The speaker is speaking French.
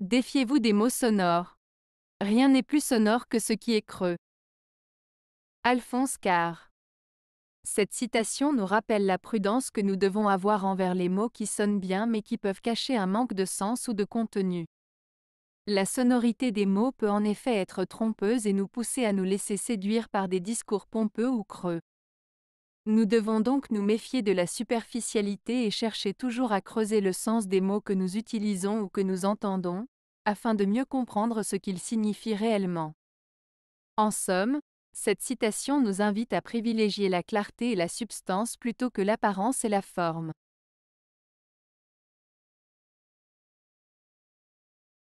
Défiez-vous des mots sonores. Rien n'est plus sonore que ce qui est creux. Alphonse Carr. Cette citation nous rappelle la prudence que nous devons avoir envers les mots qui sonnent bien mais qui peuvent cacher un manque de sens ou de contenu. La sonorité des mots peut en effet être trompeuse et nous pousser à nous laisser séduire par des discours pompeux ou creux. Nous devons donc nous méfier de la superficialité et chercher toujours à creuser le sens des mots que nous utilisons ou que nous entendons, afin de mieux comprendre ce qu'ils signifient réellement. En somme, cette citation nous invite à privilégier la clarté et la substance plutôt que l'apparence et la forme.